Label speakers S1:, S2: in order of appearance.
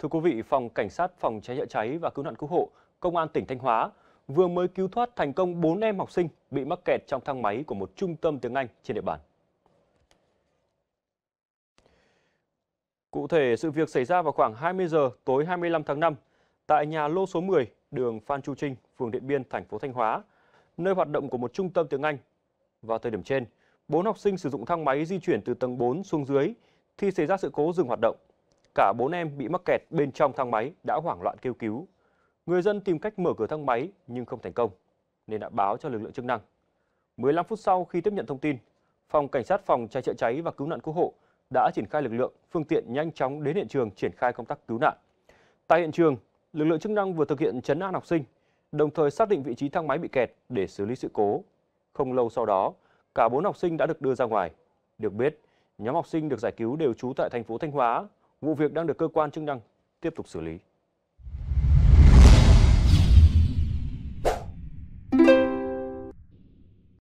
S1: Thưa quý vị, Phòng Cảnh sát Phòng cháy chữa cháy và Cứu nạn Cứu hộ, Công an tỉnh Thanh Hóa vừa mới cứu thoát thành công 4 em học sinh bị mắc kẹt trong thang máy của một trung tâm tiếng Anh trên địa bàn. Cụ thể, sự việc xảy ra vào khoảng 20 giờ tối 25 tháng 5 tại nhà lô số 10, đường Phan Chu Trinh, phường Điện Biên, thành phố Thanh Hóa, nơi hoạt động của một trung tâm tiếng Anh. Vào thời điểm trên, bốn học sinh sử dụng thang máy di chuyển từ tầng 4 xuống dưới thì xảy ra sự cố dừng hoạt động. Cả bốn em bị mắc kẹt bên trong thang máy đã hoảng loạn kêu cứu. Người dân tìm cách mở cửa thang máy nhưng không thành công, nên đã báo cho lực lượng chức năng. 15 phút sau khi tiếp nhận thông tin, Phòng Cảnh sát Phòng cháy chữa cháy và Cứu nạn Cứu hộ đã triển khai lực lượng, phương tiện nhanh chóng đến hiện trường triển khai công tác cứu nạn. Tại hiện trường, lực lượng chức năng vừa thực hiện chấn an học sinh, đồng thời xác định vị trí thang máy bị kẹt để xử lý sự cố. Không lâu sau đó, cả bốn học sinh đã được đưa ra ngoài. Được biết, nhóm học sinh được giải cứu đều trú tại thành phố Thanh Hóa, Vụ việc đang được cơ quan chức năng tiếp tục xử lý.